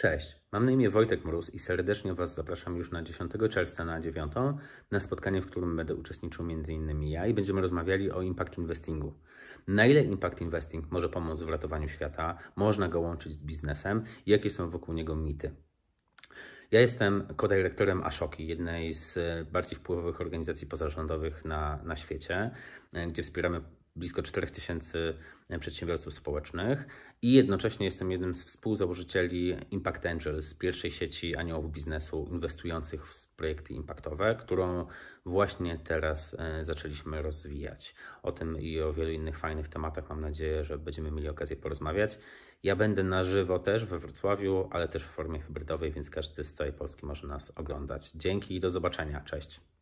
Cześć, mam na imię Wojtek Mróz i serdecznie Was zapraszam już na 10 czerwca na 9 na spotkanie, w którym będę uczestniczył m.in. ja i będziemy rozmawiali o impact investingu. Na ile impact investing może pomóc w ratowaniu świata, można go łączyć z biznesem i jakie są wokół niego mity. Ja jestem kodirektorem Ashoki, jednej z bardziej wpływowych organizacji pozarządowych na, na świecie, e, gdzie wspieramy blisko 4000 e, przedsiębiorców społecznych i jednocześnie jestem jednym z współzałożycieli Impact Angels, pierwszej sieci aniołów biznesu inwestujących w projekty impaktowe, którą właśnie teraz e, zaczęliśmy rozwijać. O tym i o wielu innych fajnych tematach mam nadzieję, że będziemy mieli okazję porozmawiać. Ja będę na żywo też we Wrocławiu, ale też w formie hybrydowej, więc każdy z całej Polski może nas oglądać. Dzięki i do zobaczenia. Cześć.